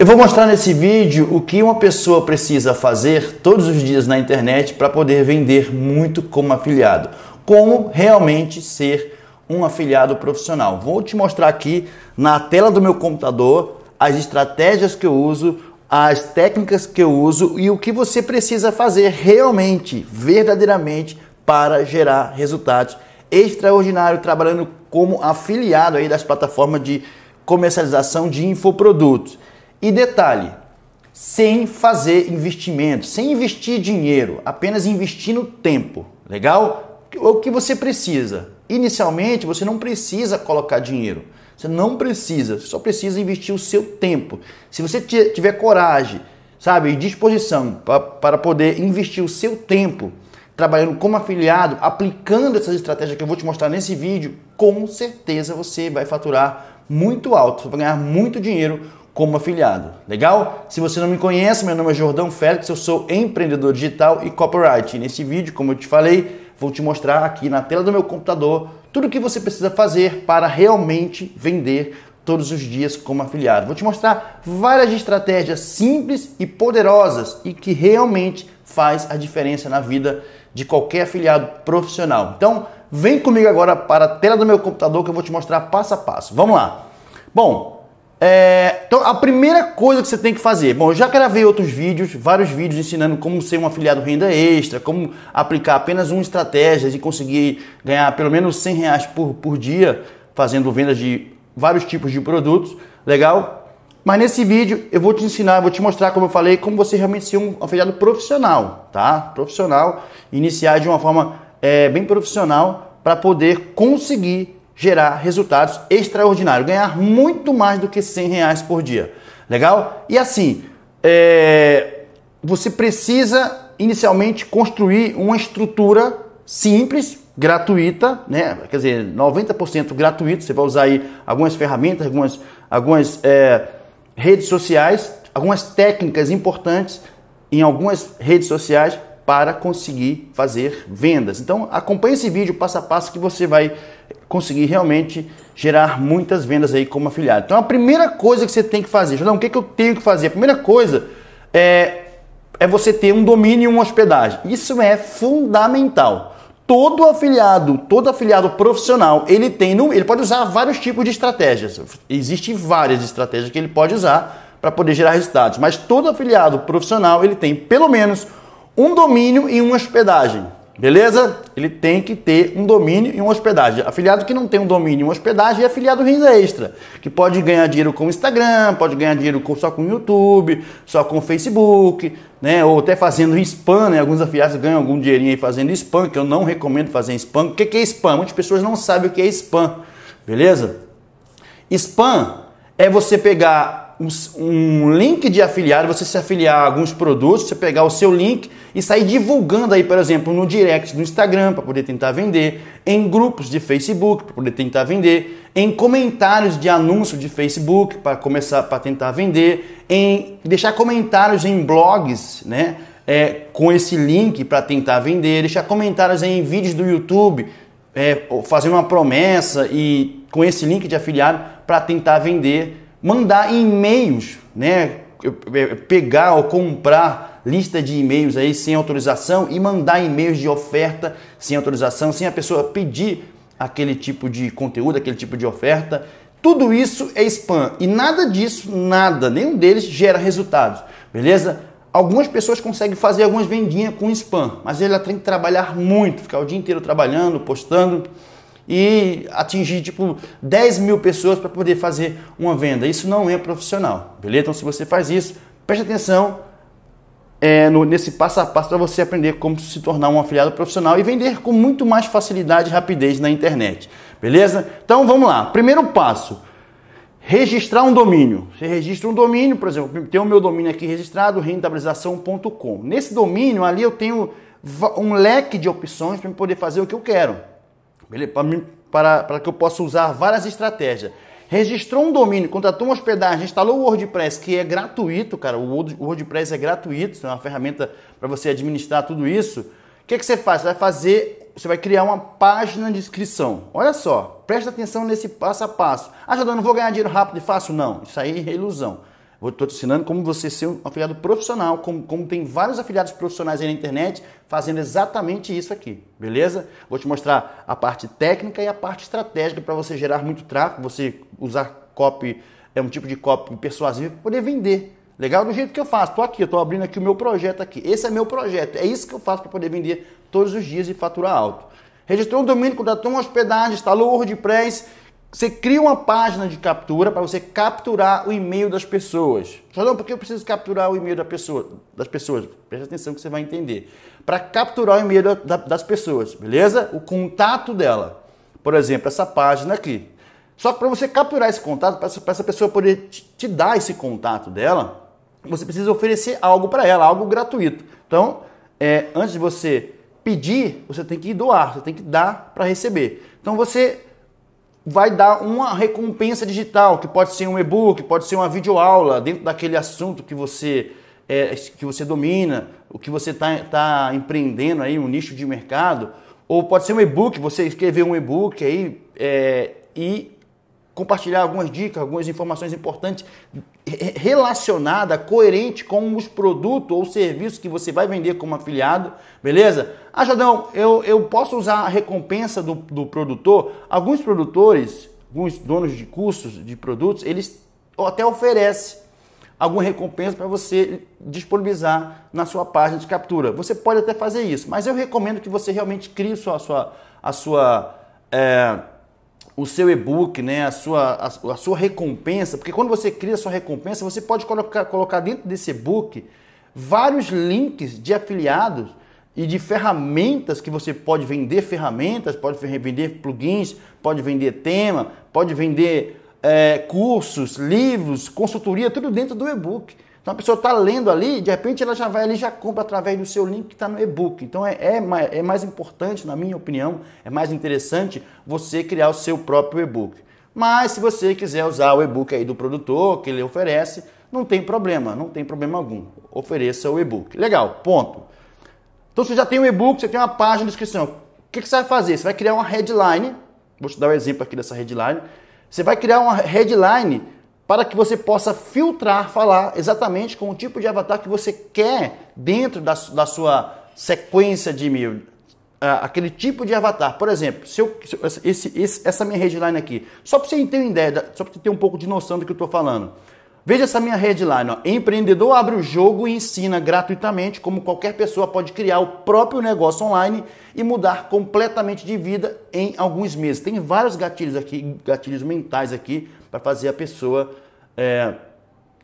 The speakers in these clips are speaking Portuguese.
Eu vou mostrar nesse vídeo o que uma pessoa precisa fazer todos os dias na internet para poder vender muito como afiliado. Como realmente ser um afiliado profissional. Vou te mostrar aqui na tela do meu computador as estratégias que eu uso, as técnicas que eu uso e o que você precisa fazer realmente, verdadeiramente para gerar resultados extraordinários trabalhando como afiliado aí das plataformas de comercialização de infoprodutos. E detalhe, sem fazer investimento, sem investir dinheiro, apenas investindo tempo, legal? O que você precisa? Inicialmente, você não precisa colocar dinheiro. Você não precisa, você só precisa investir o seu tempo. Se você tiver coragem, sabe, e disposição para poder investir o seu tempo trabalhando como afiliado, aplicando essas estratégias que eu vou te mostrar nesse vídeo, com certeza você vai faturar muito alto, vai ganhar muito dinheiro como afiliado. Legal? Se você não me conhece, meu nome é Jordão Félix, eu sou empreendedor digital e copyright. E nesse vídeo, como eu te falei, vou te mostrar aqui na tela do meu computador tudo o que você precisa fazer para realmente vender todos os dias como afiliado. Vou te mostrar várias estratégias simples e poderosas e que realmente faz a diferença na vida de qualquer afiliado profissional. Então, vem comigo agora para a tela do meu computador que eu vou te mostrar passo a passo. Vamos lá. Bom, é, então, a primeira coisa que você tem que fazer, bom, eu já gravei outros vídeos, vários vídeos ensinando como ser um afiliado renda extra, como aplicar apenas uma estratégia e conseguir ganhar pelo menos 100 reais por, por dia fazendo vendas de vários tipos de produtos, legal? Mas nesse vídeo eu vou te ensinar, vou te mostrar, como eu falei, como você realmente ser um afiliado profissional, tá? Profissional, iniciar de uma forma é, bem profissional para poder conseguir gerar resultados extraordinários, ganhar muito mais do que 100 reais por dia. Legal? E assim, é... você precisa inicialmente construir uma estrutura simples, gratuita, né? quer dizer, 90% gratuito, você vai usar aí algumas ferramentas, algumas, algumas é... redes sociais, algumas técnicas importantes em algumas redes sociais para conseguir fazer vendas. Então acompanhe esse vídeo passo a passo que você vai conseguir realmente gerar muitas vendas aí como afiliado. Então a primeira coisa que você tem que fazer, Jordão, o que, que eu tenho que fazer? A primeira coisa é, é você ter um domínio e uma hospedagem. Isso é fundamental. Todo afiliado, todo afiliado profissional, ele tem, ele pode usar vários tipos de estratégias. Existem várias estratégias que ele pode usar para poder gerar resultados, mas todo afiliado profissional, ele tem pelo menos um domínio e uma hospedagem. Beleza? Ele tem que ter um domínio e uma hospedagem. Afiliado que não tem um domínio e uma hospedagem é afiliado renda extra, que pode ganhar dinheiro com Instagram, pode ganhar dinheiro só com YouTube, só com Facebook, né? Ou até fazendo spam, né? Alguns afiliados ganham algum dinheirinho aí fazendo spam, que eu não recomendo fazer spam. O que é spam? Muitas pessoas não sabem o que é spam, beleza? Spam é você pegar um link de afiliado, você se afiliar a alguns produtos, você pegar o seu link e sair divulgando aí, por exemplo, no direct do Instagram para poder tentar vender, em grupos de Facebook para poder tentar vender, em comentários de anúncio de Facebook para começar para tentar vender, em deixar comentários em blogs, né? É, com esse link para tentar vender, deixar comentários em vídeos do YouTube, é, fazendo uma promessa e com esse link de afiliado para tentar vender mandar e-mails, né? Pegar ou comprar lista de e-mails aí sem autorização e mandar e-mails de oferta sem autorização, sem a pessoa pedir aquele tipo de conteúdo, aquele tipo de oferta. Tudo isso é spam e nada disso, nada, nenhum deles gera resultados, beleza? Algumas pessoas conseguem fazer algumas vendinhas com spam, mas ela tem que trabalhar muito, ficar o dia inteiro trabalhando, postando e atingir tipo 10 mil pessoas para poder fazer uma venda. Isso não é profissional, beleza? Então, se você faz isso, preste atenção é, no, nesse passo a passo para você aprender como se tornar um afiliado profissional e vender com muito mais facilidade e rapidez na internet, beleza? Então, vamos lá. Primeiro passo registrar um domínio. Você registra um domínio, por exemplo, tem o meu domínio aqui registrado, rentabilização.com. Nesse domínio ali eu tenho um leque de opções para poder fazer o que eu quero para, para que eu possa usar várias estratégias. Registrou um domínio, contratou uma hospedagem, instalou o WordPress, que é gratuito, cara. O WordPress é gratuito, é uma ferramenta para você administrar tudo isso. O que, é que você faz? Você vai fazer, você vai criar uma página de inscrição. Olha só, presta atenção nesse passo a passo. Ah, Jadão, não vou ganhar dinheiro rápido e fácil? Não, isso aí é ilusão. Estou te ensinando como você ser um afiliado profissional, como, como tem vários afiliados profissionais aí na internet fazendo exatamente isso aqui, beleza? Vou te mostrar a parte técnica e a parte estratégica para você gerar muito tráfego, você usar copy, é um tipo de copy persuasivo para poder vender. Legal? Do jeito que eu faço. Estou aqui, estou abrindo aqui o meu projeto aqui. Esse é meu projeto. É isso que eu faço para poder vender todos os dias e faturar alto. Registrou um domínio, contratou uma hospedagem, instalou o WordPress você cria uma página de captura para você capturar o e-mail das pessoas. Só não, porque eu preciso capturar o e-mail da pessoa, das pessoas. Presta atenção que você vai entender. Para capturar o e-mail da, das pessoas, beleza? O contato dela. Por exemplo, essa página aqui. Só que para você capturar esse contato, para essa, essa pessoa poder te, te dar esse contato dela, você precisa oferecer algo para ela, algo gratuito. Então, é, antes de você pedir, você tem que doar, você tem que dar para receber. Então você vai dar uma recompensa digital, que pode ser um e-book, pode ser uma videoaula dentro daquele assunto que você é, que você domina, o que você está tá empreendendo aí, um nicho de mercado, ou pode ser um e-book, você escrever um e-book aí é, e compartilhar algumas dicas, algumas informações importantes relacionada, coerente com os produtos ou serviços que você vai vender como afiliado, beleza? Ah, Jadão, eu, eu posso usar a recompensa do, do produtor? Alguns produtores, alguns donos de cursos de produtos, eles até oferecem alguma recompensa para você disponibilizar na sua página de captura. Você pode até fazer isso, mas eu recomendo que você realmente crie sua, sua, a sua é, o seu e-book, né, a sua, a, a, sua recompensa, porque quando você cria a sua recompensa, você pode colocar, colocar dentro desse e-book vários links de afiliados e de ferramentas que você pode vender ferramentas, pode vender plugins, pode vender tema, pode vender é, cursos, livros, consultoria, tudo dentro do e-book. Então a pessoa está lendo ali, de repente ela já vai ali já compra através do seu link que está no e-book. Então é, é, mais, é mais importante, na minha opinião, é mais interessante você criar o seu próprio e-book. Mas se você quiser usar o e-book aí do produtor que ele oferece, não tem problema, não tem problema algum. Ofereça o e-book. Legal, ponto. Então você já tem um e-book, você tem uma página de descrição. O que, você vai fazer? Você vai criar uma headline. Vou te dar um exemplo aqui dessa headline. Você vai criar uma headline para que você possa filtrar, falar exatamente com o tipo de avatar que você quer dentro da, da sua sequência de e-mail. aquele tipo de avatar. Por exemplo, se eu, se, esse, esse, essa minha headline aqui, só para você ter uma ideia, só para você ter um pouco de noção do que eu estou falando. Veja essa minha headline, ó. Empreendedor abre o jogo e ensina gratuitamente como qualquer pessoa pode criar o próprio negócio online e mudar completamente de vida em alguns meses. Tem vários gatilhos aqui, gatilhos mentais aqui para fazer a pessoa é,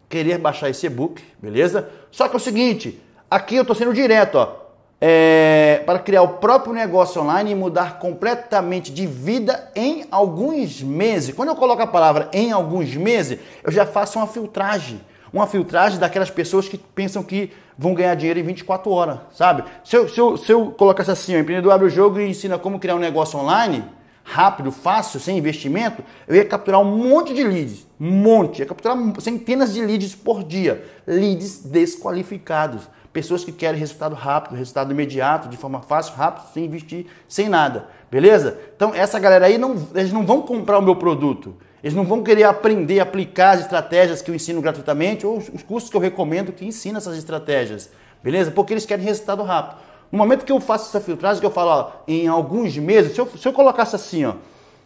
querer baixar esse e-book, beleza? Só que é o seguinte, aqui eu tô sendo direto, ó é, para criar o próprio negócio online e mudar completamente de vida em alguns meses. Quando eu coloco a palavra em alguns meses, eu já faço uma filtragem. Uma filtragem daquelas pessoas que pensam que vão ganhar dinheiro em 24 horas, sabe? Se eu, se eu, se eu colocasse assim, o empreendedor abre o jogo e ensina como criar um negócio online, rápido, fácil, sem investimento, eu ia capturar um monte de leads, um monte, ia capturar centenas de leads por dia, leads desqualificados, pessoas que querem resultado rápido, resultado imediato, de forma fácil, rápido, sem investir, sem nada. Beleza? Então, essa galera aí, não, eles não vão comprar o meu produto. Eles não vão querer aprender, aplicar as estratégias que eu ensino gratuitamente ou os cursos que eu recomendo que ensinam essas estratégias. Beleza? Porque eles querem resultado rápido. No momento que eu faço essa filtragem, que eu falo, ó, em alguns meses, se eu, se eu colocasse assim, ó,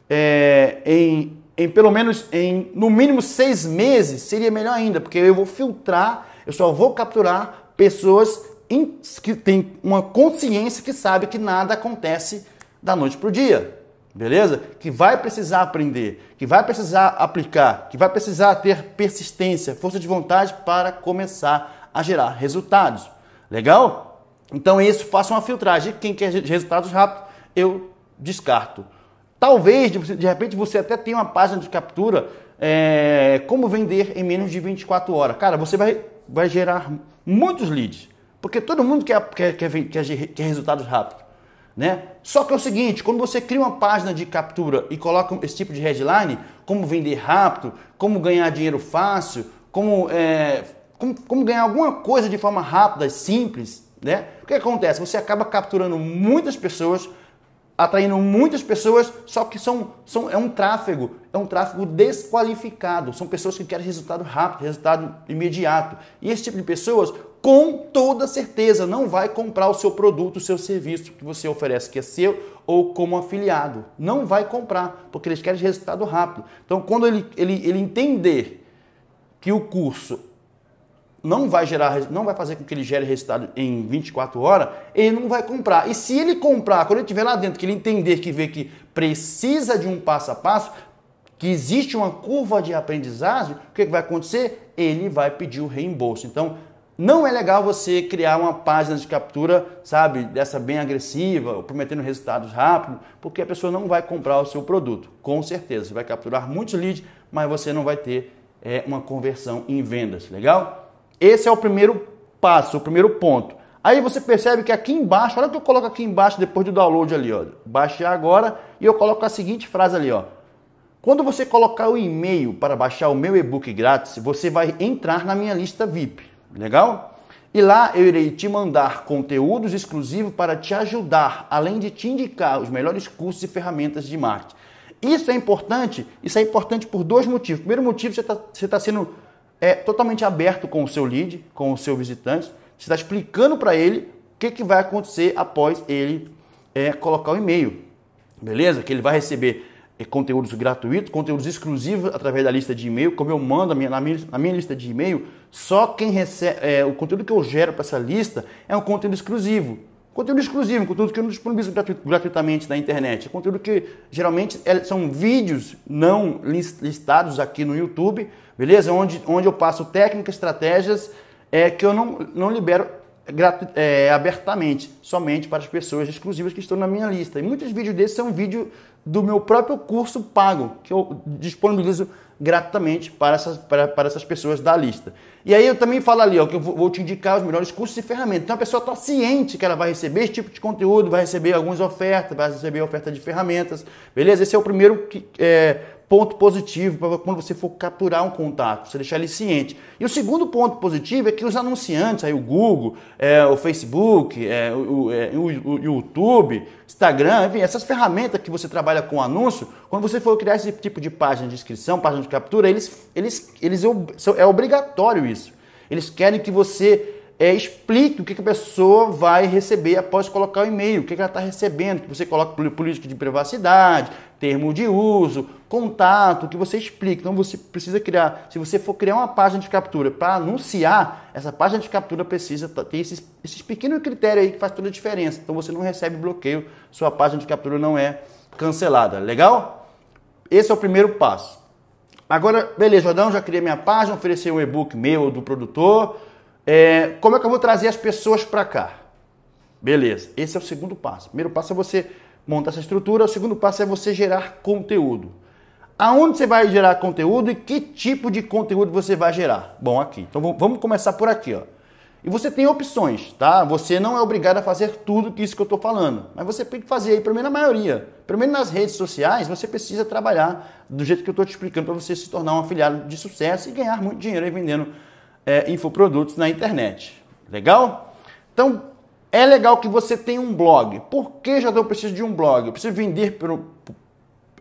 é, em, em pelo menos, em no mínimo seis meses, seria melhor ainda, porque eu vou filtrar, eu só vou capturar Pessoas que têm uma consciência que sabe que nada acontece da noite para o dia. Beleza? Que vai precisar aprender, que vai precisar aplicar, que vai precisar ter persistência, força de vontade para começar a gerar resultados. Legal? Então é isso faça uma filtragem. Quem quer resultados rápidos, eu descarto. Talvez, de repente, você até tenha uma página de captura é, como vender em menos de 24 horas. Cara, você vai, vai gerar muitos leads, porque todo mundo quer, quer, quer, quer, quer resultados rápidos. Né? Só que é o seguinte, quando você cria uma página de captura e coloca esse tipo de headline, como vender rápido, como ganhar dinheiro fácil, como, é, como, como, ganhar alguma coisa de forma rápida e simples, né? O que acontece? Você acaba capturando muitas pessoas atraindo muitas pessoas, só que são, são, é um tráfego, é um tráfego desqualificado. São pessoas que querem resultado rápido, resultado imediato. E esse tipo de pessoas, com toda certeza, não vai comprar o seu produto, o seu serviço que você oferece, que é seu ou como afiliado. Não vai comprar, porque eles querem resultado rápido. Então, quando ele, ele, ele entender que o curso não vai gerar, não vai fazer com que ele gere resultado em 24 horas, ele não vai comprar. E se ele comprar, quando ele estiver lá dentro, que ele entender que vê que precisa de um passo a passo, que existe uma curva de aprendizagem, o é que vai acontecer? Ele vai pedir o reembolso. Então, não é legal você criar uma página de captura, sabe, dessa bem agressiva, prometendo resultados rápidos, porque a pessoa não vai comprar o seu produto. Com certeza, você vai capturar muitos leads, mas você não vai ter é, uma conversão em vendas, legal? Esse é o primeiro passo, o primeiro ponto. Aí você percebe que aqui embaixo, olha o que eu coloco aqui embaixo depois do download ali, ó. Baixar agora e eu coloco a seguinte frase ali, ó. Quando você colocar o e-mail para baixar o meu e-book grátis, você vai entrar na minha lista VIP, legal? E lá eu irei te mandar conteúdos exclusivos para te ajudar, além de te indicar os melhores cursos e ferramentas de marketing. Isso é importante, isso é importante por dois motivos. Primeiro motivo, você está tá sendo é, totalmente aberto com o seu lead, com o seu visitante. Você está explicando para ele o que, que vai acontecer após ele é, colocar o e-mail. Beleza? Que ele vai receber é, conteúdos gratuitos, conteúdos exclusivos através da lista de e-mail. Como eu mando na, minha, na, minha, lista de e-mail, só quem recebe. É, o conteúdo que eu gero para essa lista é um conteúdo exclusivo. Conteúdo exclusivo, conteúdo que eu não disponibilizo gratuitamente na internet. Conteúdo que geralmente é, são vídeos não listados aqui no YouTube beleza? Onde, onde eu passo técnicas, estratégias é, que eu não, não libero é, abertamente, somente para as pessoas exclusivas que estão na minha lista. E muitos vídeos desses são vídeos do meu próprio curso pago, que eu disponibilizo gratuitamente para essas, para, para essas pessoas da lista. E aí eu também falo ali, ó, que eu vou, vou te indicar os melhores cursos e ferramentas. Então a pessoa está ciente que ela vai receber esse tipo de conteúdo, vai receber algumas ofertas, vai receber oferta de ferramentas, beleza? Esse é o primeiro, é, ponto positivo para quando você for capturar um contato, você deixar ele ciente. E o segundo ponto positivo é que os anunciantes, aí o Google, é, o Facebook, é, o, é, o, o, YouTube, Instagram, enfim, essas ferramentas que você trabalha com anúncio, quando você for criar esse tipo de página de inscrição, página de captura, eles, eles, eles é, é obrigatório isso. Eles querem que você é, explique o que, que, a pessoa vai receber após colocar o e-mail, o que, que ela está recebendo, que você coloca política de privacidade, termo de uso, contato, que você explique. Então você precisa criar, se você for criar uma página de captura para anunciar, essa página de captura precisa ter esses, esses pequenos critérios aí que faz toda a diferença. Então você não recebe bloqueio, sua página de captura não é cancelada. Legal? Esse é o primeiro passo. Agora, beleza, Jordão, já criei minha página, ofereci um e-book meu do produtor é, como é que eu vou trazer as pessoas para cá? Beleza, esse é o segundo passo. O primeiro passo é você montar essa estrutura, o segundo passo é você gerar conteúdo. Aonde você vai gerar conteúdo e que tipo de conteúdo você vai gerar? Bom, aqui. Então vamos começar por aqui, ó. E você tem opções, tá? Você não é obrigado a fazer tudo isso que eu estou falando, mas você tem que fazer aí, pelo menos na maioria. Pelo menos nas redes sociais, você precisa trabalhar do jeito que eu estou te explicando para você se tornar um afiliado de sucesso e ganhar muito dinheiro aí vendendo é, infoprodutos na internet. Legal? Então, é legal que você tenha um blog. Por que já eu preciso de um blog? Eu preciso vender, pelo,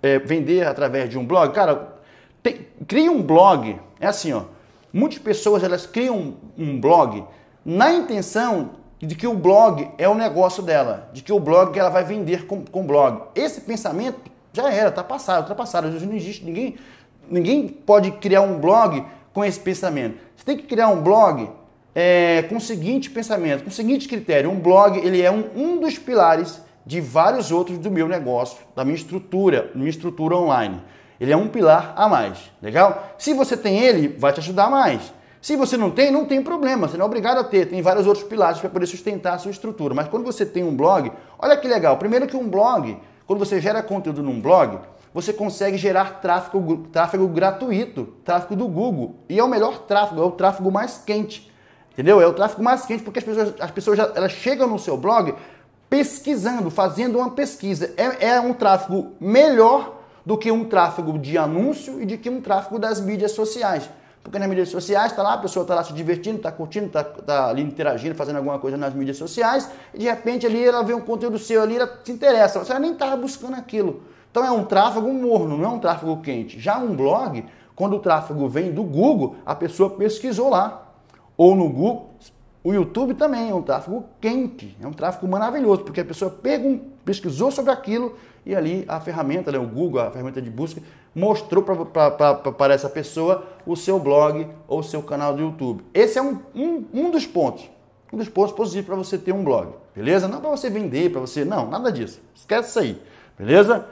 é, vender através de um blog? Cara, tem, cria um blog. É assim, ó. Muitas pessoas elas criam um, um blog na intenção de que o blog é o negócio dela, de que o blog que ela vai vender com, com blog. Esse pensamento já era, tá passado, ultrapassado. Tá Hoje não existe ninguém, ninguém pode criar um blog com esse pensamento. Você tem que criar um blog é, com o seguinte pensamento, com o seguinte critério. Um blog ele é um, um dos pilares de vários outros do meu negócio, da minha estrutura, minha estrutura online. Ele é um pilar a mais, legal? Se você tem ele, vai te ajudar mais. Se você não tem, não tem problema, você não é obrigado a ter. Tem vários outros pilares para poder sustentar a sua estrutura. Mas quando você tem um blog, olha que legal. Primeiro que um blog, quando você gera conteúdo num blog, você consegue gerar tráfego, tráfego gratuito, tráfego do Google. E é o melhor tráfego, é o tráfego mais quente. Entendeu? É o tráfego mais quente porque as pessoas, as pessoas já, elas chegam no seu blog pesquisando, fazendo uma pesquisa. É, é um tráfego melhor do que um tráfego de anúncio e de que um tráfego das mídias sociais. Porque nas mídias sociais está lá, a pessoa está lá se divertindo, está curtindo, está tá ali interagindo, fazendo alguma coisa nas mídias sociais, e de repente ali ela vê um conteúdo seu ali, ela se interessa, Você ela nem estava buscando aquilo. Então é um tráfego morno, não é um tráfego quente. Já um blog, quando o tráfego vem do Google, a pessoa pesquisou lá. Ou no Google, o YouTube também é um tráfego quente, é um tráfego maravilhoso, porque a pessoa pesquisou sobre aquilo e ali a ferramenta, né, o Google, a ferramenta de busca, mostrou para essa pessoa o seu blog ou o seu canal do YouTube. Esse é um, um, um dos pontos, um dos pontos positivos para você ter um blog, beleza? Não para você vender, para você. Não, nada disso. Esquece isso aí, beleza?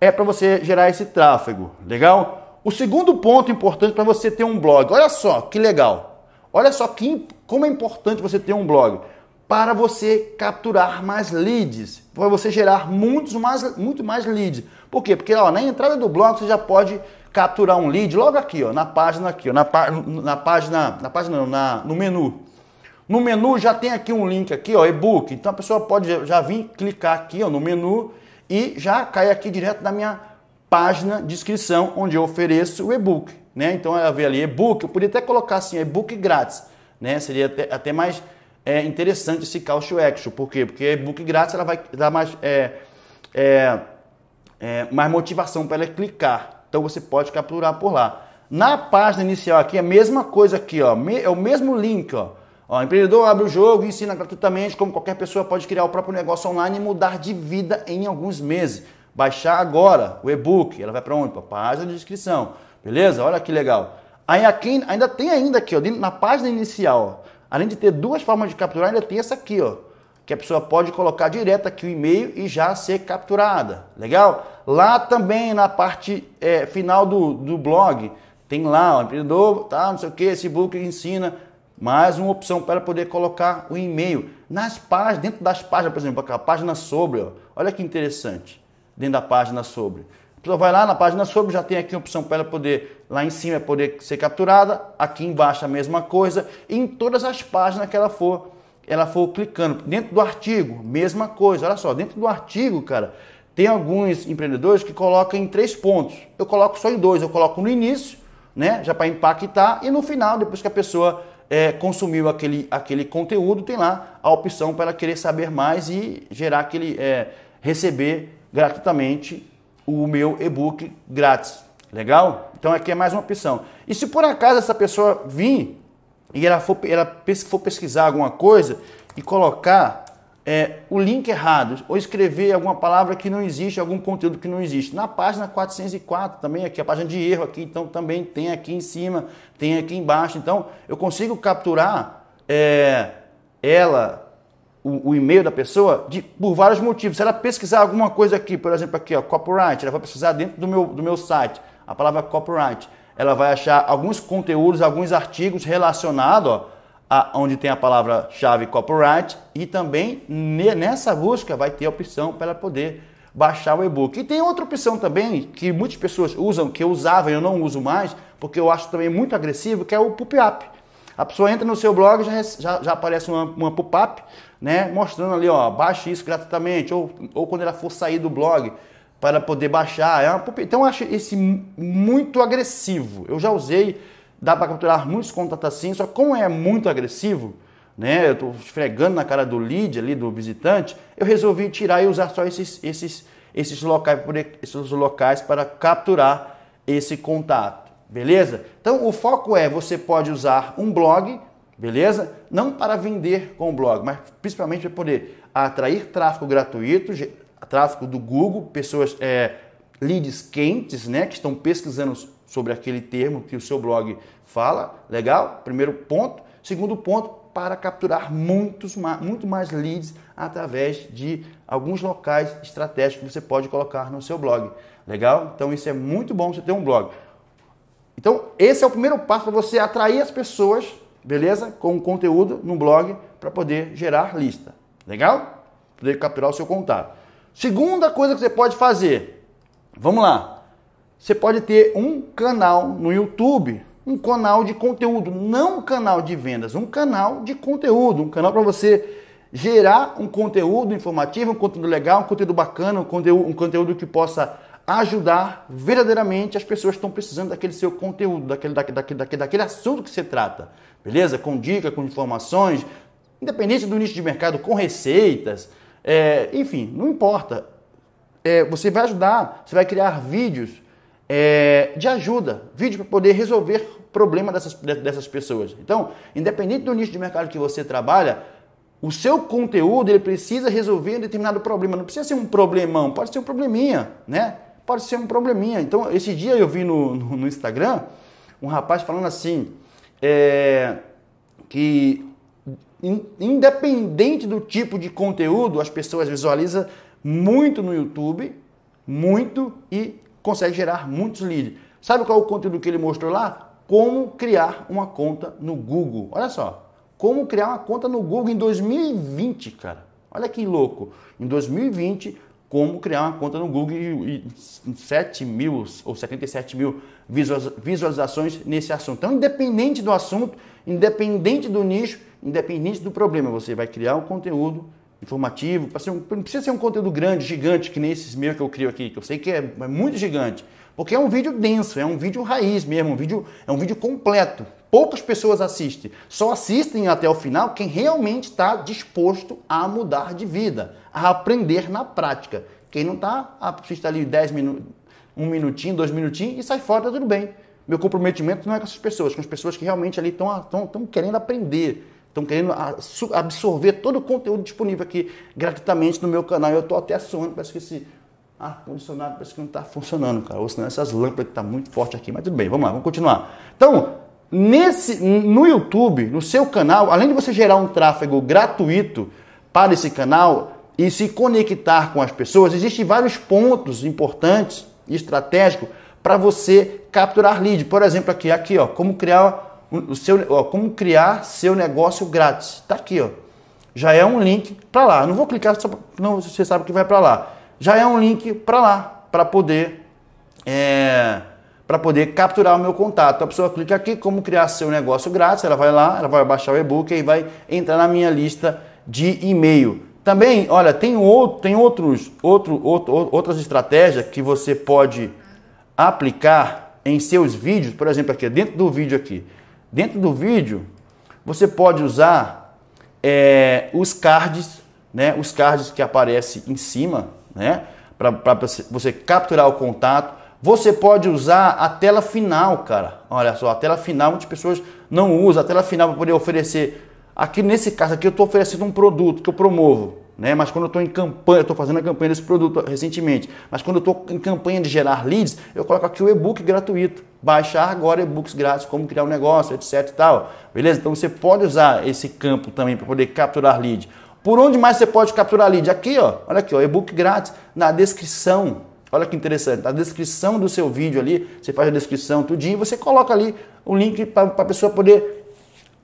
é para você gerar esse tráfego, legal? O segundo ponto importante para você ter um blog, olha só que legal, olha só que, como é importante você ter um blog para você capturar mais leads, para você gerar muitos mais, muito mais leads. Por quê? Porque ó, na entrada do blog você já pode capturar um lead logo aqui, ó, na página aqui, ó, na, na página, na página não, na, no menu. No menu já tem aqui um link aqui, ó, e-book. Então a pessoa pode já vir clicar aqui, ó, no menu e já cai aqui direto na minha página de inscrição, onde eu ofereço o e-book. Né? Então ela vê ali e-book, eu podia até colocar assim, e-book grátis. Né? Seria até, até mais é, interessante esse call to action. Por quê? Porque e-book grátis ela vai dar mais, é, é, é mais motivação para ela clicar. Então você pode capturar por lá. Na página inicial aqui, a mesma coisa aqui, ó, é o mesmo link, ó. Ó, empreendedor abre o jogo e ensina gratuitamente como qualquer pessoa pode criar o próprio negócio online e mudar de vida em alguns meses. Baixar agora o e-book, ela vai para onde? Para a página de descrição. Beleza? Olha que legal. Aí aqui ainda tem ainda aqui, ó, na página inicial, ó, além de ter duas formas de capturar, ainda tem essa aqui, ó, que a pessoa pode colocar direto aqui o e-mail e já ser capturada. Legal? Lá também na parte é, final do, do blog tem lá, ó, empreendedor, tá, não sei o que, esse book ensina mais uma opção para poder colocar o e-mail nas páginas, dentro das páginas, por exemplo, a página sobre, ó. olha que interessante, dentro da página sobre. A pessoa vai lá na página sobre, já tem aqui uma opção para ela poder, lá em cima, poder ser capturada, aqui embaixo a mesma coisa, e em todas as páginas que ela for, ela for clicando. Dentro do artigo, mesma coisa, olha só, dentro do artigo, cara, tem alguns empreendedores que colocam em três pontos. Eu coloco só em dois, eu coloco no início, né, já para impactar, e no final, depois que a pessoa é, consumiu aquele, aquele conteúdo, tem lá a opção para querer saber mais e gerar aquele, é, receber gratuitamente o meu e-book grátis. Legal? Então aqui é mais uma opção. E se por acaso essa pessoa vir e ela for, ela for pesquisar alguma coisa e colocar é, o link errado, ou escrever alguma palavra que não existe, algum conteúdo que não existe. Na página 404 também, aqui a página de erro, aqui então também tem aqui em cima, tem aqui embaixo. Então eu consigo capturar é, ela, o, o, e-mail da pessoa, de, por vários motivos. Se ela pesquisar alguma coisa aqui, por exemplo, aqui, ó, copyright, ela vai pesquisar dentro do meu, do meu site, a palavra copyright. Ela vai achar alguns conteúdos, alguns artigos relacionados, ó, a, onde tem a palavra-chave copyright e também nessa busca vai ter a opção para poder baixar o e-book. E tem outra opção também que muitas pessoas usam, que eu usava e eu não uso mais, porque eu acho também muito agressivo, que é o pop-up. A pessoa entra no seu blog já, já, já aparece uma, uma pop-up, né, mostrando ali, ó, baixe isso gratuitamente, ou, ou quando ela for sair do blog para poder baixar. É uma pop-up. Então eu acho esse muito agressivo. Eu já usei dá para capturar muitos contatos assim, só que como é muito agressivo, né, eu estou esfregando na cara do lead ali, do visitante, eu resolvi tirar e usar só esses, esses, esses, locais, esses locais para capturar esse contato, beleza? Então o foco é, você pode usar um blog, beleza? Não para vender com o blog, mas principalmente para poder atrair tráfego gratuito, tráfego do Google, pessoas, é, leads quentes, né, que estão pesquisando sobre aquele termo que o seu blog fala, legal? Primeiro ponto. Segundo ponto, para capturar muitos, muito mais leads através de alguns locais estratégicos que você pode colocar no seu blog. Legal? Então isso é muito bom você ter um blog. Então esse é o primeiro passo para você atrair as pessoas, beleza? Com conteúdo no blog para poder gerar lista. Legal? Poder capturar o seu contato. Segunda coisa que você pode fazer. Vamos lá. Você pode ter um canal no YouTube, um canal de conteúdo, não um canal de vendas, um canal de conteúdo, um canal para você gerar um conteúdo informativo, um conteúdo legal, um conteúdo bacana, um conteúdo, um conteúdo que possa ajudar verdadeiramente as pessoas que estão precisando daquele seu conteúdo, daquele, daquele, daquele, daquele assunto que você trata, beleza? Com dica, com informações, independente do nicho de mercado, com receitas, é, enfim, não importa. É, você vai ajudar, você vai criar vídeos é, de ajuda, vídeo para poder resolver o problema dessas, dessas pessoas. Então, independente do nicho de mercado que você trabalha, o seu conteúdo ele precisa resolver um determinado problema. Não precisa ser um problemão, pode ser um probleminha, né? Pode ser um probleminha. Então, esse dia eu vi no, no, no Instagram um rapaz falando assim, é, que in, independente do tipo de conteúdo, as pessoas visualizam muito no YouTube, muito, e consegue gerar muitos leads. Sabe qual é o conteúdo que ele mostrou lá? Como criar uma conta no Google. Olha só, como criar uma conta no Google em 2020, cara. Olha que louco. Em 2020, como criar uma conta no Google e, e 7 mil ou 77 mil visualizações nesse assunto. Então, independente do assunto, independente do nicho, independente do problema, você vai criar um conteúdo informativo, para ser um, não precisa ser um conteúdo grande, gigante, que nem esses meus que eu crio aqui, que eu sei que é, é muito gigante, porque é um vídeo denso, é um vídeo raiz mesmo, um vídeo, é um vídeo completo. Poucas pessoas assistem, só assistem até o final quem realmente está disposto a mudar de vida, a aprender na prática. Quem não está, ah, assiste ali 10 minutos, um minutinho, dois minutinhos e sai fora, tá tudo bem. Meu comprometimento não é com essas pessoas, com as pessoas que realmente ali estão querendo aprender, Estão querendo absorver todo o conteúdo disponível aqui gratuitamente no meu canal. Eu estou até sonhando, parece que esse ar-condicionado parece que não está funcionando, cara. Ou senão essas lâmpadas que estão tá muito forte aqui. Mas tudo bem, vamos lá, vamos continuar. Então, nesse, no YouTube, no seu canal, além de você gerar um tráfego gratuito para esse canal e se conectar com as pessoas, existem vários pontos importantes e estratégicos para você capturar lead. Por exemplo, aqui, aqui ó, como criar o seu, ó, como criar seu negócio grátis. Tá aqui, ó. Já é um link para lá. Eu não vou clicar, só, não, você sabe que vai para lá. Já é um link para lá, para poder é, para poder capturar o meu contato. A pessoa clica aqui, como criar seu negócio grátis, ela vai lá, ela vai baixar o e-book e vai entrar na minha lista de e-mail. Também, olha, tem, outro, tem outros, outro, outro, outras estratégias que você pode aplicar em seus vídeos, por exemplo, aqui dentro do vídeo aqui. Dentro do vídeo, você pode usar é, os cards, né? Os cards que aparecem em cima, né? Para você capturar o contato. Você pode usar a tela final, cara. Olha só, a tela final, muitas pessoas não usam a tela final para poder oferecer. Aqui nesse caso aqui eu estou oferecendo um produto que eu promovo né? Mas quando eu estou em campanha, estou fazendo a campanha desse produto recentemente, mas quando eu estou em campanha de gerar leads, eu coloco aqui o e-book gratuito. Baixar agora e-books grátis, como criar um negócio, etc e tal. Beleza? Então você pode usar esse campo também para poder capturar lead. Por onde mais você pode capturar lead? Aqui, ó. Olha aqui, ó, e-book grátis na descrição. Olha que interessante, na descrição do seu vídeo ali, você faz a descrição, tudinho, e você coloca ali o link para a pessoa poder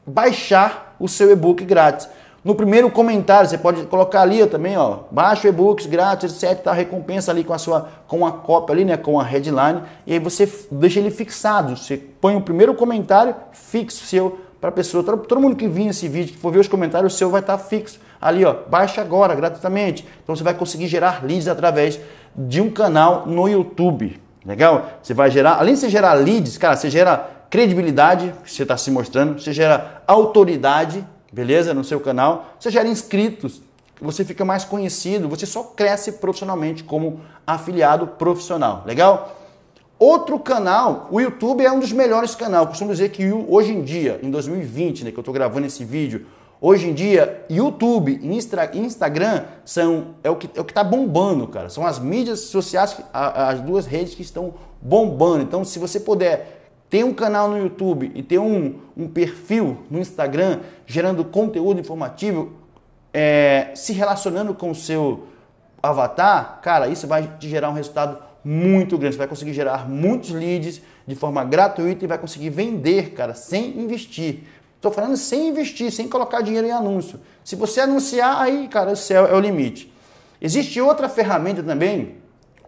baixar o seu e-book grátis. No primeiro comentário, você pode colocar ali também, ó, baixa e-books grátis, etc, tá, recompensa ali com a sua com a cópia ali, né, com a headline, e aí você deixa ele fixado. Você põe o primeiro comentário fixo seu para a pessoa, todo, todo mundo que vir esse vídeo, que for ver os comentários, o seu vai estar tá fixo ali, ó, baixa agora gratuitamente. Então você vai conseguir gerar leads através de um canal no YouTube. Legal? Você vai gerar, além de você gerar leads, cara, você gera credibilidade, que você está se mostrando, você gera autoridade beleza? No seu canal, você gera inscritos, você fica mais conhecido, você só cresce profissionalmente como afiliado profissional, legal? Outro canal, o YouTube é um dos melhores canais. costumo dizer que hoje em dia, em 2020, né, que eu estou gravando esse vídeo, hoje em dia, YouTube e Instagram são é o que é está bombando, cara. São as mídias sociais, as duas redes que estão bombando. Então, se você puder ter um canal no YouTube e ter um, um perfil no Instagram gerando conteúdo informativo, é, se relacionando com o seu avatar, cara, isso vai te gerar um resultado muito grande. Você vai conseguir gerar muitos leads de forma gratuita e vai conseguir vender, cara, sem investir. Estou falando sem investir, sem colocar dinheiro em anúncio. Se você anunciar, aí, cara, o céu é o limite. Existe outra ferramenta também,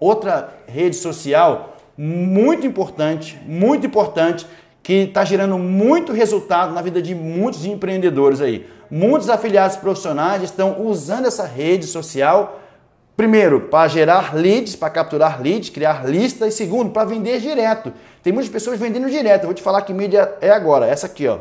outra rede social muito importante, muito importante, que está gerando muito resultado na vida de muitos empreendedores aí. Muitos afiliados profissionais estão usando essa rede social, primeiro, para gerar leads, para capturar leads, criar lista, e segundo, para vender direto. Tem muitas pessoas vendendo direto. Eu vou te falar que mídia é agora, essa aqui, ó.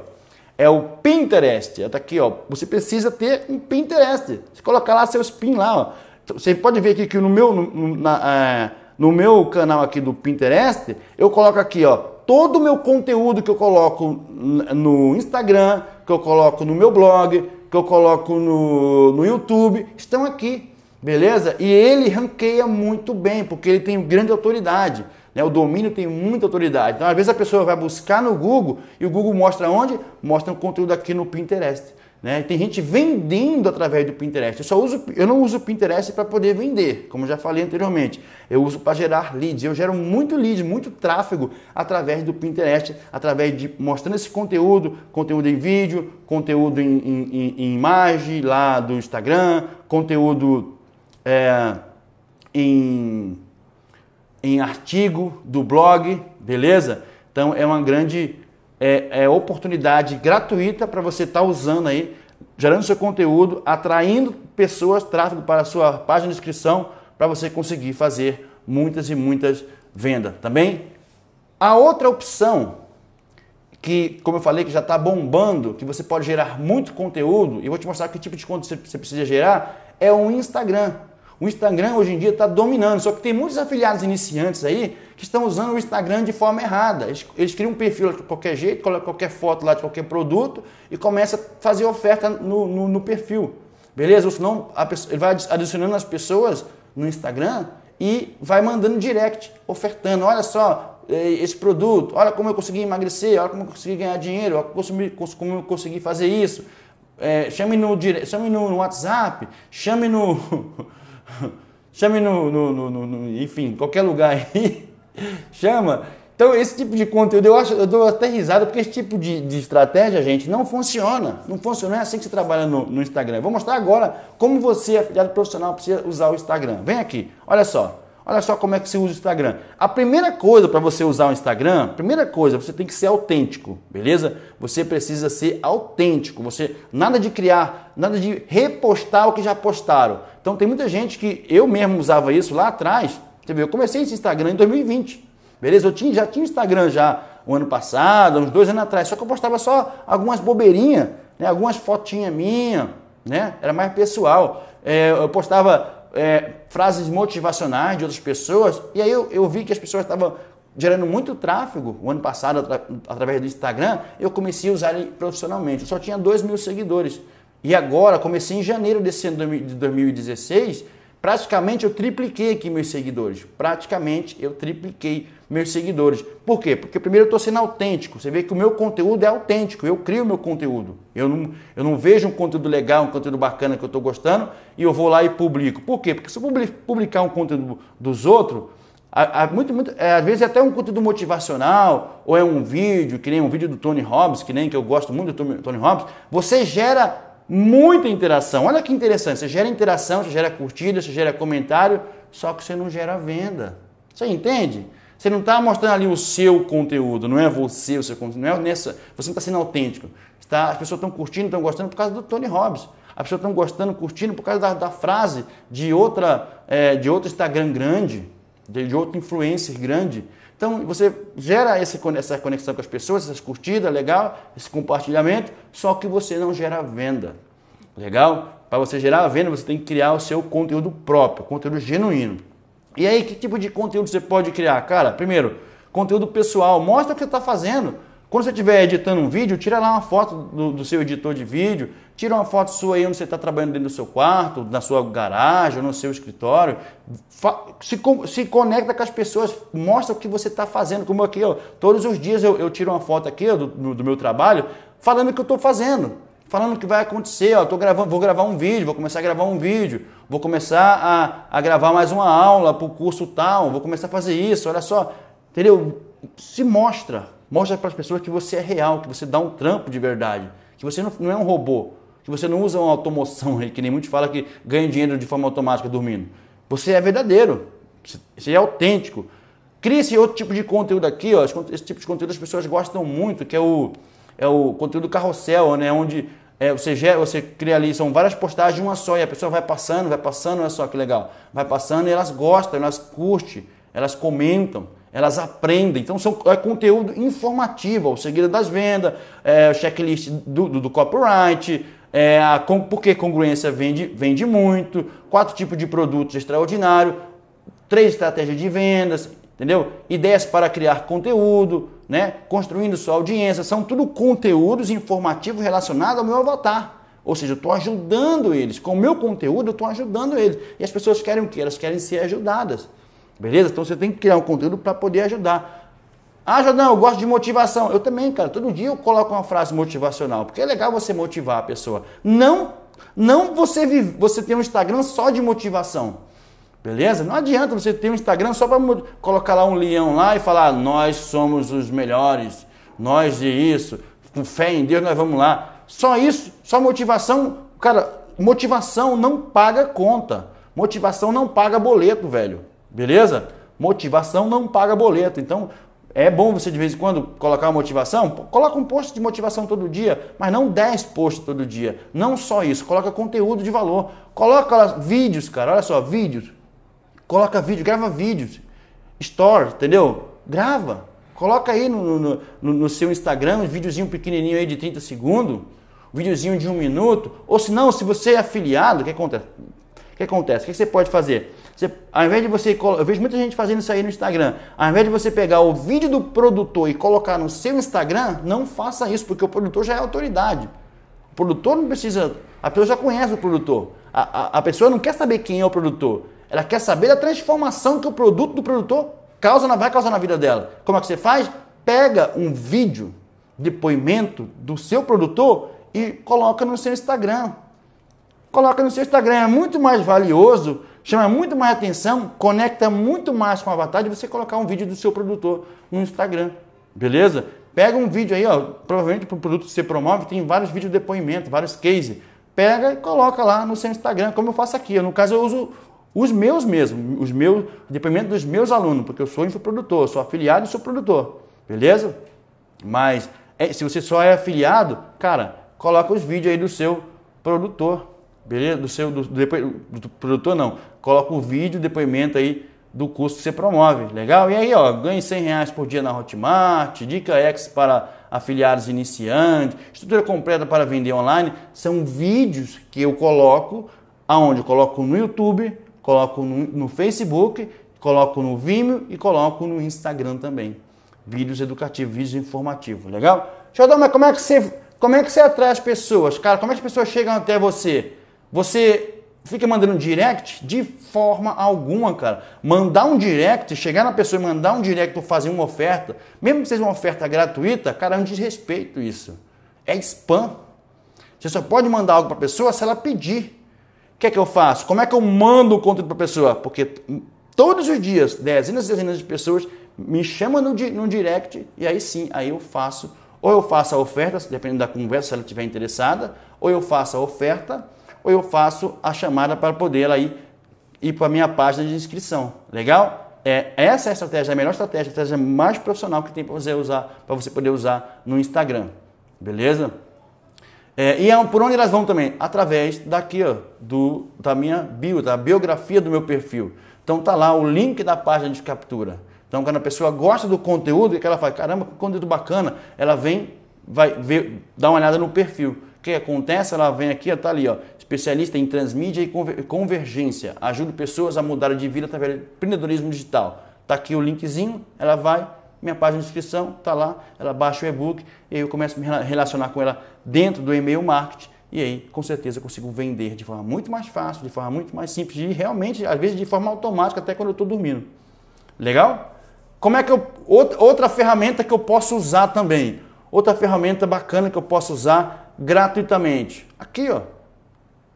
É o Pinterest. Está aqui, ó. Você precisa ter um Pinterest. Você colocar lá seus pin lá, ó. Então, você pode ver aqui que no meu, no, na, é, no meu canal aqui do Pinterest, eu coloco aqui, ó, todo o meu conteúdo que eu coloco no Instagram, que eu coloco no meu blog, que eu coloco no, no YouTube, estão aqui, beleza? E ele ranqueia muito bem, porque ele tem grande autoridade. Né? O domínio tem muita autoridade. Então, às vezes a pessoa vai buscar no Google e o Google mostra onde? Mostra o conteúdo aqui no Pinterest. Né? Tem gente vendendo através do Pinterest. Eu, só uso, eu não uso o Pinterest para poder vender, como já falei anteriormente. Eu uso para gerar leads. Eu gero muito leads muito tráfego através do Pinterest, através de mostrando esse conteúdo, conteúdo em vídeo, conteúdo em, em, em imagem lá do Instagram, conteúdo é, em, em artigo do blog, beleza? Então é uma grande é, é oportunidade gratuita para você estar tá usando aí, gerando seu conteúdo, atraindo pessoas, tráfego para a sua página de inscrição, para você conseguir fazer muitas e muitas vendas. Também tá a outra opção que, como eu falei, que já está bombando, que você pode gerar muito conteúdo, e vou te mostrar que tipo de conteúdo você precisa gerar, é o Instagram. O Instagram hoje em dia está dominando, só que tem muitos afiliados iniciantes aí que estão usando o Instagram de forma errada. Eles, eles criam um perfil de qualquer jeito, colocam qualquer foto lá de qualquer produto e começa a fazer oferta no, no, no perfil. Beleza? Ou senão a pessoa, ele vai adicionando as pessoas no Instagram e vai mandando direct, ofertando. Olha só é, esse produto, olha como eu consegui emagrecer, olha como eu consegui ganhar dinheiro, olha como eu consegui fazer isso. É, chame, no dire... chame no, WhatsApp, chame no. chame no, no, no, no, enfim, qualquer lugar aí Chama. Então, esse tipo de conteúdo, eu acho, eu dou até risada, porque esse tipo de, de estratégia, gente, não funciona. Não funciona, não é assim que você trabalha no, no Instagram. Eu vou mostrar agora como você, afiliado profissional, precisa usar o Instagram. Vem aqui, olha só. Olha só como é que se usa o Instagram. A primeira coisa para você usar o Instagram, primeira coisa, você tem que ser autêntico, beleza? Você precisa ser autêntico. Você nada de criar, nada de repostar o que já postaram. Então tem muita gente que eu mesmo usava isso lá atrás você vê, eu comecei esse Instagram em 2020. Beleza? Eu tinha, já tinha Instagram já o um ano passado, uns dois anos atrás, só que eu postava só algumas bobeirinhas, né? algumas fotinhas minhas, né? Era mais pessoal. É, eu postava é, frases motivacionais de outras pessoas, e aí eu, eu vi que as pessoas estavam gerando muito tráfego o ano passado atra, através do Instagram, eu comecei a usar ele profissionalmente. Eu só tinha dois mil seguidores. E agora, comecei em janeiro desse ano de 2016, Praticamente eu tripliquei aqui meus seguidores. Praticamente eu tripliquei meus seguidores. Por quê? Porque primeiro eu estou sendo autêntico. Você vê que o meu conteúdo é autêntico. Eu crio meu conteúdo. Eu não, eu não vejo um conteúdo legal, um conteúdo bacana que eu estou gostando e eu vou lá e publico. Por quê? Porque se eu publicar um conteúdo dos outros, a, a, muito, muito, é, às vezes é até um conteúdo motivacional, ou é um vídeo, que nem um vídeo do Tony Robbins, que nem que eu gosto muito do Tony Robbins, você gera muita interação. Olha que interessante, você gera interação, você gera curtida, você gera comentário, só que você não gera venda. Você entende? Você não está mostrando ali o seu conteúdo, não é você o seu conteúdo, não é nessa, você não está sendo autêntico. Tá, as pessoas estão curtindo, estão gostando por causa do Tony Robbins. As pessoas estão gostando, curtindo por causa da, da frase de outra, é, de outro Instagram grande, de, de outro influencer grande. Então, você gera esse, essa conexão com as pessoas, essas curtidas, legal, esse compartilhamento, só que você não gera venda. Legal? Para você gerar a venda, você tem que criar o seu conteúdo próprio, conteúdo genuíno. E aí, que tipo de conteúdo você pode criar? Cara, primeiro, conteúdo pessoal. Mostra o que você está fazendo. Quando você estiver editando um vídeo, tira lá uma foto do, do, seu editor de vídeo, tira uma foto sua aí onde você está trabalhando dentro do seu quarto, na sua garagem, no seu escritório. Se, se, conecta com as pessoas, mostra o que você está fazendo. Como aqui, ó, todos os dias eu, eu tiro uma foto aqui ó, do, do, do meu trabalho, falando o que eu estou fazendo falando o que vai acontecer, ó, tô gravando, vou gravar um vídeo, vou começar a gravar um vídeo, vou começar a, a gravar mais uma aula para o curso tal, vou começar a fazer isso, olha só, entendeu? Se mostra, Mostra para as pessoas que você é real, que você dá um trampo de verdade, que você não, não é um robô, que você não usa uma automoção aí, que nem muitos falam que ganha dinheiro de forma automática dormindo. Você é verdadeiro, você é autêntico. Cria esse outro tipo de conteúdo aqui, ó, esse tipo de conteúdo as pessoas gostam muito, que é o, é o conteúdo carrossel, né? onde é, você, gera, você cria ali, são várias postagens, uma só, e a pessoa vai passando, vai passando, olha só que legal. Vai passando e elas gostam, elas curtem, elas comentam elas aprendem. Então são, é conteúdo informativo, o segredo das vendas, é, o checklist do, do, do copyright, é, a, com, porque congruência vende, vende muito, quatro tipos de produtos extraordinário, três estratégias de vendas, entendeu? Ideias para criar conteúdo, né? Construindo sua audiência, são tudo conteúdos informativos relacionados ao meu avatar. Ou seja, eu estou ajudando eles. Com o meu conteúdo, eu estou ajudando eles. E as pessoas querem o quê? Elas querem ser ajudadas. Beleza? Então você tem que criar um conteúdo para poder ajudar. Ah, Jordão, eu gosto de motivação. Eu também, cara. Todo dia eu coloco uma frase motivacional, porque é legal você motivar a pessoa. Não, não você vive, você tem um Instagram só de motivação. Beleza? Não adianta você ter um Instagram só para colocar lá um leão lá e falar: "Nós somos os melhores, nós e isso, com fé em Deus nós vamos lá". Só isso, só motivação, cara, motivação não paga conta. Motivação não paga boleto, velho. Beleza? Motivação não paga boleto. Então, é bom você de vez em quando colocar uma motivação? Coloca um post de motivação todo dia, mas não 10 posts todo dia. Não só isso, coloca conteúdo de valor. Coloca vídeos, cara, olha só, vídeos. Coloca vídeo, grava vídeos. Store, entendeu? Grava. Coloca aí no, no, no, no seu Instagram um videozinho pequenininho aí de 30 segundos, um videozinho de um minuto. Ou se não, se você é afiliado, o que acontece? O que acontece? O que você pode fazer? Você, ao invés de você. Eu vejo muita gente fazendo isso aí no Instagram. Ao invés de você pegar o vídeo do produtor e colocar no seu Instagram, não faça isso, porque o produtor já é autoridade. O produtor não precisa. A pessoa já conhece o produtor. A, a, a pessoa não quer saber quem é o produtor. Ela quer saber da transformação que o produto do produtor causa na, vai causar na vida dela. Como é que você faz? Pega um vídeo, depoimento do seu produtor e coloca no seu Instagram. Coloca no seu Instagram. É muito mais valioso chama muito mais atenção, conecta muito mais com o avatar de você colocar um vídeo do seu produtor no Instagram. Beleza? Pega um vídeo aí, ó, provavelmente para o produto que você promove tem vários vídeos de depoimento, vários cases. Pega e coloca lá no seu Instagram, como eu faço aqui. Eu, no caso, eu uso os meus mesmo, os meus, depoimento dos meus alunos, porque eu sou infoprodutor, sou afiliado e sou produtor. Beleza? Mas é, se você só é afiliado, cara, coloca os vídeos aí do seu produtor. Beleza? Do seu do, do, do produtor não. Coloca o um vídeo, depoimento aí do curso que você promove. Legal? E aí, ó, ganhe 100 reais por dia na Hotmart, dica X para afiliados iniciantes, estrutura completa para vender online. São vídeos que eu coloco aonde? Eu coloco no YouTube, coloco no, no Facebook, coloco no Vimeo e coloco no Instagram também. Vídeos educativos, vídeos informativos. Legal? Deixa mas como é que você, como é que você atrai as pessoas? Cara, como é que as pessoas chegam até você? Você fica mandando direct de forma alguma, cara. Mandar um direct, chegar na pessoa e mandar um direct ou fazer uma oferta, mesmo que seja uma oferta gratuita, cara, é um desrespeito isso. É spam. Você só pode mandar algo para a pessoa se ela pedir. O que é que eu faço? Como é que eu mando o conteúdo para a pessoa? Porque todos os dias, dezenas e dezenas de pessoas me chamam no, no direct e aí sim, aí eu faço. Ou eu faço a oferta, dependendo da conversa, se ela estiver interessada, ou eu faço a oferta ou eu faço a chamada para poder aí ir para a minha página de inscrição. Legal? É, essa é a estratégia, a melhor estratégia, a estratégia mais profissional que tem para você usar, para você poder usar no Instagram. Beleza? É, e é, por onde elas vão também? Através daqui, ó, do, da minha bio, da biografia do meu perfil. Então tá lá o link da página de captura. Então quando a pessoa gosta do conteúdo, que ela fala, caramba, que conteúdo bacana, ela vem, vai ver, dá uma olhada no perfil. O que acontece? Ela vem aqui, está tá ali, ó, especialista em transmídia e convergência. Ajudo pessoas a mudar de vida através do empreendedorismo digital. Tá aqui o linkzinho, ela vai, minha página de inscrição tá lá, ela baixa o e-book e eu começo a me relacionar com ela dentro do e-mail marketing e aí, com certeza, eu consigo vender de forma muito mais fácil, de forma muito mais simples e realmente, às vezes, de forma automática, até quando eu estou dormindo. Legal? Como é que eu. Outra ferramenta que eu posso usar também. Outra ferramenta bacana que eu posso usar gratuitamente. Aqui, ó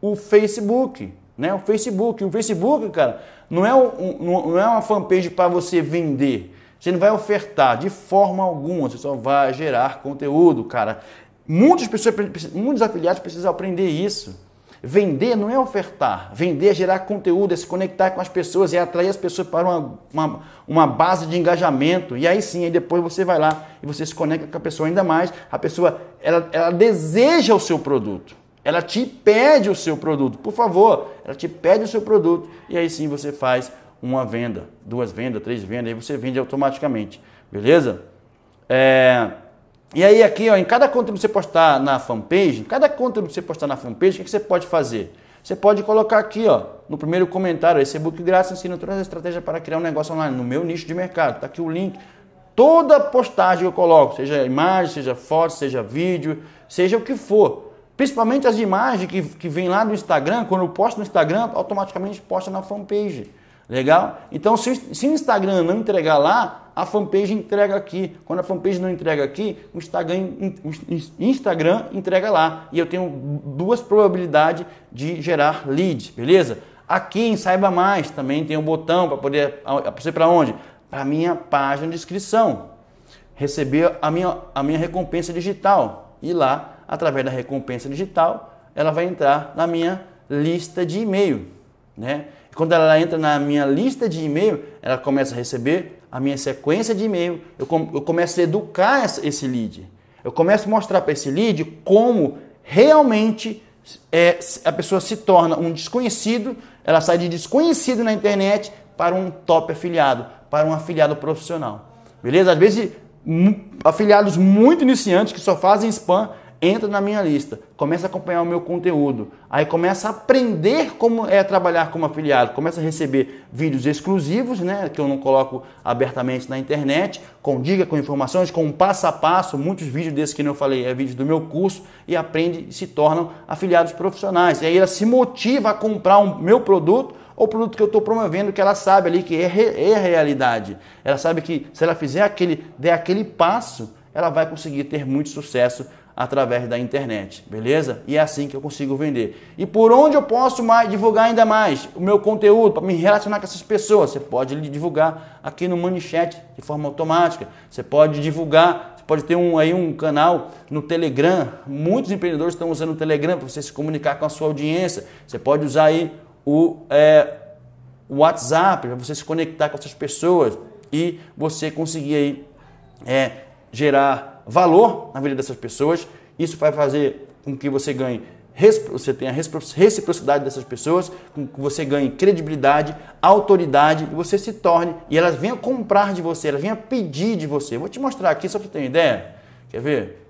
o Facebook, né? O Facebook, o Facebook, cara, não é, um, não é uma fanpage para você vender. Você não vai ofertar de forma alguma, você só vai gerar conteúdo, cara. Muitas pessoas, muitos afiliados precisam aprender isso. Vender não é ofertar, vender é gerar conteúdo, é se conectar com as pessoas, é atrair as pessoas para uma, uma, uma, base de engajamento. E aí sim, aí depois você vai lá e você se conecta com a pessoa ainda mais. A pessoa ela, ela deseja o seu produto. Ela te pede o seu produto, por favor, ela te pede o seu produto e aí sim você faz uma venda, duas vendas, três vendas, aí você vende automaticamente, beleza? É... E aí aqui, ó, em cada conteúdo que você postar na fanpage, em cada conteúdo que você postar na fanpage, o que, você pode fazer? Você pode colocar aqui, ó, no primeiro comentário, esse e-book grátis ensina todas as estratégias para criar um negócio online no meu nicho de mercado. Tá aqui o link. Toda postagem que eu coloco, seja imagem, seja foto, seja vídeo, seja o que for, Principalmente as imagens que, que vem lá do Instagram, quando eu posto no Instagram, automaticamente posta na fanpage. Legal? Então, se, se o Instagram não entregar lá, a fanpage entrega aqui. Quando a fanpage não entrega aqui, o Instagram, o Instagram entrega lá. E eu tenho duas probabilidades de gerar leads, beleza? Aqui em Saiba Mais também tem um botão para poder. Você para onde? Para minha página de inscrição. Receber a minha, a minha recompensa digital. E lá através da recompensa digital, ela vai entrar na minha lista de e-mail. Né? E quando ela entra na minha lista de e-mail, ela começa a receber a minha sequência de e-mail. Eu, com, eu começo a educar esse lead. Eu começo a mostrar para esse lead como realmente é, a pessoa se torna um desconhecido, ela sai de desconhecido na internet para um top afiliado, para um afiliado profissional. Beleza? Às vezes, afiliados muito iniciantes que só fazem spam, entra na minha lista, começa a acompanhar o meu conteúdo, aí começa a aprender como é trabalhar como afiliado, começa a receber vídeos exclusivos, né, que eu não coloco abertamente na internet, com dica, com informações, com passo a passo, muitos vídeos desses que eu falei, é vídeo do meu curso e aprende e se tornam afiliados profissionais. E aí ela se motiva a comprar o um, meu produto ou produto que eu estou promovendo, que ela sabe ali que é, é realidade. Ela sabe que se ela fizer aquele, der aquele passo, ela vai conseguir ter muito sucesso através da internet, beleza? E é assim que eu consigo vender. E por onde eu posso mais divulgar ainda mais o meu conteúdo para me relacionar com essas pessoas? Você pode divulgar aqui no Manichat de forma automática. Você pode divulgar, você pode ter um, aí um canal no Telegram. Muitos empreendedores estão usando o Telegram para você se comunicar com a sua audiência. Você pode usar aí o, é, WhatsApp para você se conectar com essas pessoas e você conseguir aí é, gerar valor na vida dessas pessoas. Isso vai fazer com que você ganhe você tenha reciprocidade dessas pessoas, com que você ganhe credibilidade, autoridade, e você se torne, e elas venham comprar de você, elas venham pedir de você. Vou te mostrar aqui só para você ter uma ideia. Quer ver?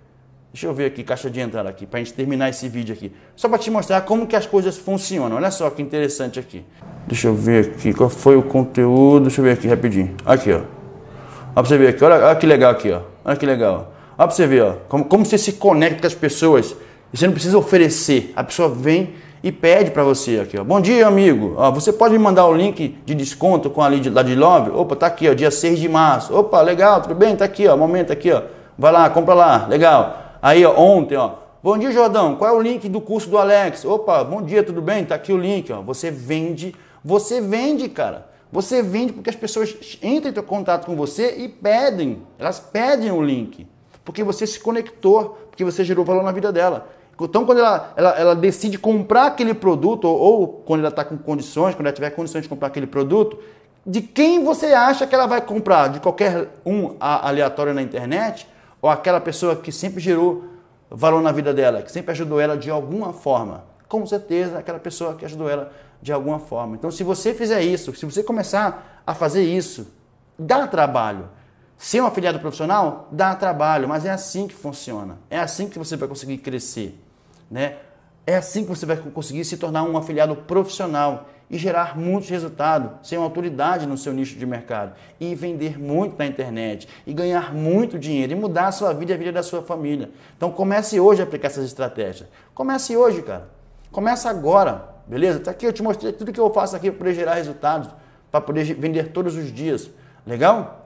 Deixa eu ver aqui, caixa de entrada aqui, para a gente terminar esse vídeo aqui. Só para te mostrar como que as coisas funcionam. Olha só que interessante aqui. Deixa eu ver aqui, qual foi o conteúdo? Deixa eu ver aqui rapidinho. Aqui, ó. Olha pra você ver aqui, olha, olha que legal aqui, ó. Olha que legal, ó. Olha pra você ver, ó, como, como você se conecta com as pessoas. E você não precisa oferecer. A pessoa vem e pede para você aqui, ó. Bom dia, amigo. Ó, você pode me mandar o link de desconto com a lead lá de Love? Opa, tá aqui, ó, dia 6 de março. Opa, legal, tudo bem? Tá aqui, ó, momento aqui, ó. Vai lá, compra lá, legal. Aí, ó, ontem, ó. Bom dia, Jordão. Qual é o link do curso do Alex? Opa, bom dia, tudo bem? Tá aqui o link, ó. Você vende, você vende, cara. Você vende porque as pessoas entram em contato com você e pedem. Elas pedem o link porque você se conectou, porque você gerou valor na vida dela. Então, quando ela, ela, ela decide comprar aquele produto, ou, ou quando ela está com condições, quando ela tiver condições de comprar aquele produto, de quem você acha que ela vai comprar? De qualquer um aleatório na internet? Ou aquela pessoa que sempre gerou valor na vida dela, que sempre ajudou ela de alguma forma? Com certeza, aquela pessoa que ajudou ela de alguma forma. Então, se você fizer isso, se você começar a fazer isso, dá trabalho. Ser um afiliado profissional dá trabalho, mas é assim que funciona. É assim que você vai conseguir crescer, né? É assim que você vai conseguir se tornar um afiliado profissional e gerar muito resultado, ser uma autoridade no seu nicho de mercado e vender muito na internet e ganhar muito dinheiro e mudar a sua vida e a vida da sua família. Então comece hoje a aplicar essas estratégias. Comece hoje, cara. Começa agora, beleza? Tá aqui eu te mostrei tudo que eu faço aqui para poder gerar resultados, para poder vender todos os dias. Legal?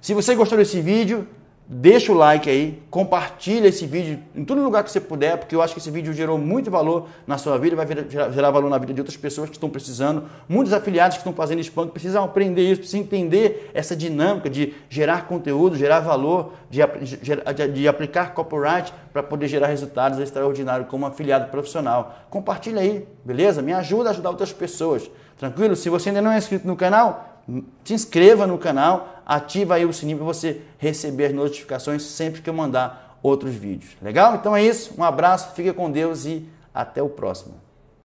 Se você gostou desse vídeo, deixa o like aí, compartilha esse vídeo em todo lugar que você puder, porque eu acho que esse vídeo gerou muito valor na sua vida, vai gerar, valor na vida de outras pessoas que estão precisando, muitos afiliados que estão fazendo spam, que precisam aprender isso, precisam entender essa dinâmica de gerar conteúdo, gerar valor, de, de, de aplicar copyright para poder gerar resultados extraordinários como afiliado profissional. Compartilha aí, beleza? Me ajuda a ajudar outras pessoas. Tranquilo? Se você ainda não é inscrito no canal, se inscreva no canal, ativa aí o sininho para você receber notificações sempre que eu mandar outros vídeos. Legal? Então é isso. Um abraço, fique com Deus e até o próximo.